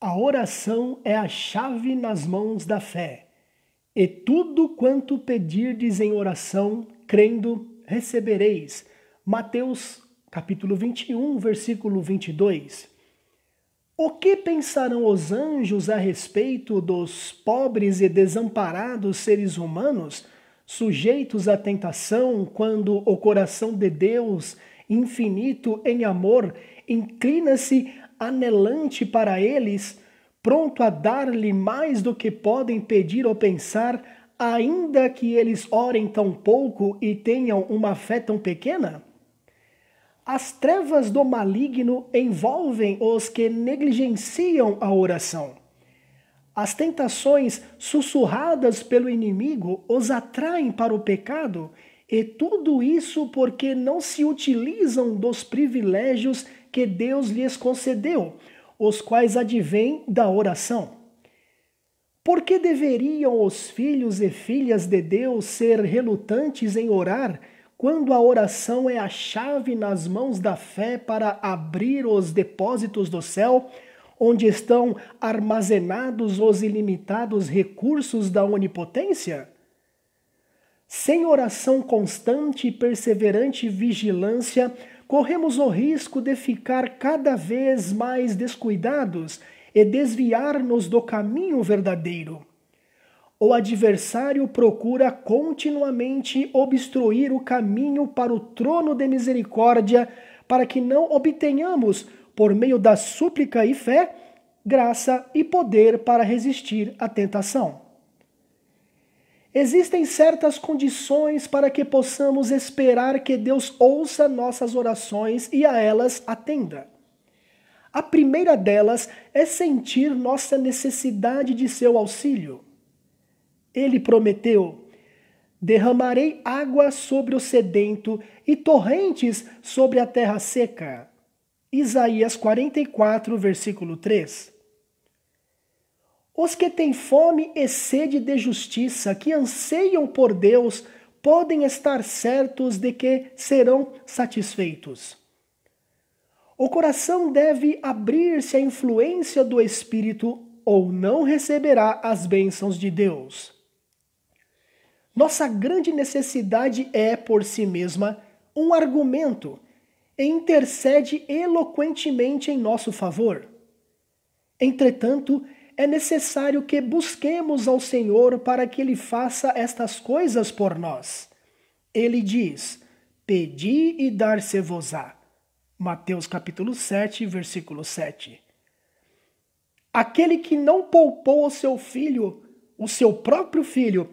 A oração é a chave nas mãos da fé. E tudo quanto pedirdes em oração, crendo, recebereis. Mateus capítulo 21, versículo 22. O que pensarão os anjos a respeito dos pobres e desamparados seres humanos, sujeitos à tentação, quando o coração de Deus, infinito em amor, inclina-se anelante para eles, pronto a dar-lhe mais do que podem pedir ou pensar, ainda que eles orem tão pouco e tenham uma fé tão pequena? As trevas do maligno envolvem os que negligenciam a oração. As tentações sussurradas pelo inimigo os atraem para o pecado e tudo isso porque não se utilizam dos privilégios que Deus lhes concedeu, os quais advêm da oração. Por que deveriam os filhos e filhas de Deus ser relutantes em orar, quando a oração é a chave nas mãos da fé para abrir os depósitos do céu, onde estão armazenados os ilimitados recursos da onipotência? Sem oração constante e perseverante vigilância, corremos o risco de ficar cada vez mais descuidados e desviar-nos do caminho verdadeiro. O adversário procura continuamente obstruir o caminho para o trono de misericórdia, para que não obtenhamos, por meio da súplica e fé, graça e poder para resistir à tentação. Existem certas condições para que possamos esperar que Deus ouça nossas orações e a elas atenda. A primeira delas é sentir nossa necessidade de seu auxílio. Ele prometeu: derramarei água sobre o sedento e torrentes sobre a terra seca. Isaías 44, versículo 3. Os que têm fome e sede de justiça, que anseiam por Deus, podem estar certos de que serão satisfeitos. O coração deve abrir-se à influência do Espírito ou não receberá as bênçãos de Deus. Nossa grande necessidade é, por si mesma, um argumento e intercede eloquentemente em nosso favor. Entretanto, é necessário que busquemos ao Senhor para que Ele faça estas coisas por nós. Ele diz: Pedi e dar-se-vos-á. Mateus capítulo 7, versículo 7. Aquele que não poupou o seu filho, o seu próprio filho,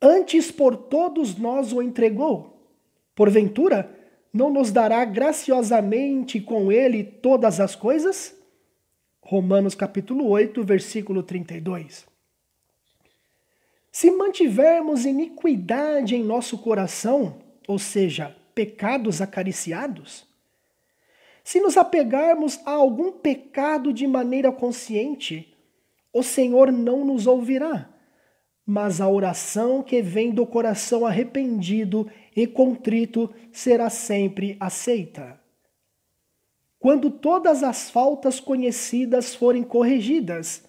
antes por todos nós o entregou. Porventura, não nos dará graciosamente com ele todas as coisas? Romanos capítulo 8, versículo 32. Se mantivermos iniquidade em nosso coração, ou seja, pecados acariciados, se nos apegarmos a algum pecado de maneira consciente, o Senhor não nos ouvirá. Mas a oração que vem do coração arrependido e contrito será sempre aceita quando todas as faltas conhecidas forem corrigidas,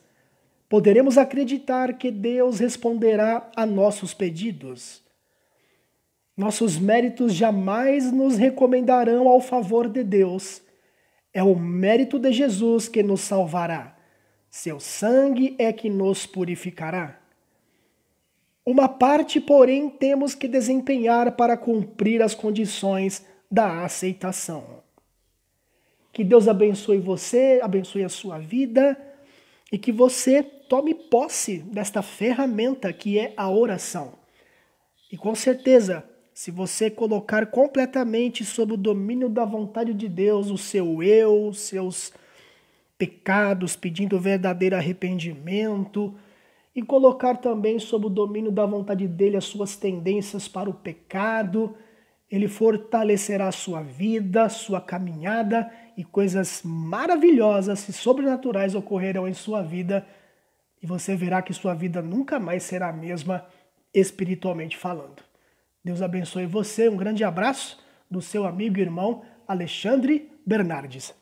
poderemos acreditar que Deus responderá a nossos pedidos. Nossos méritos jamais nos recomendarão ao favor de Deus. É o mérito de Jesus que nos salvará. Seu sangue é que nos purificará. Uma parte, porém, temos que desempenhar para cumprir as condições da aceitação. Que Deus abençoe você, abençoe a sua vida e que você tome posse desta ferramenta que é a oração. E com certeza, se você colocar completamente sob o domínio da vontade de Deus o seu eu, seus pecados, pedindo verdadeiro arrependimento, e colocar também sob o domínio da vontade dele as suas tendências para o pecado, ele fortalecerá sua vida, sua caminhada e coisas maravilhosas e sobrenaturais ocorrerão em sua vida e você verá que sua vida nunca mais será a mesma espiritualmente falando. Deus abençoe você, um grande abraço do seu amigo e irmão Alexandre Bernardes.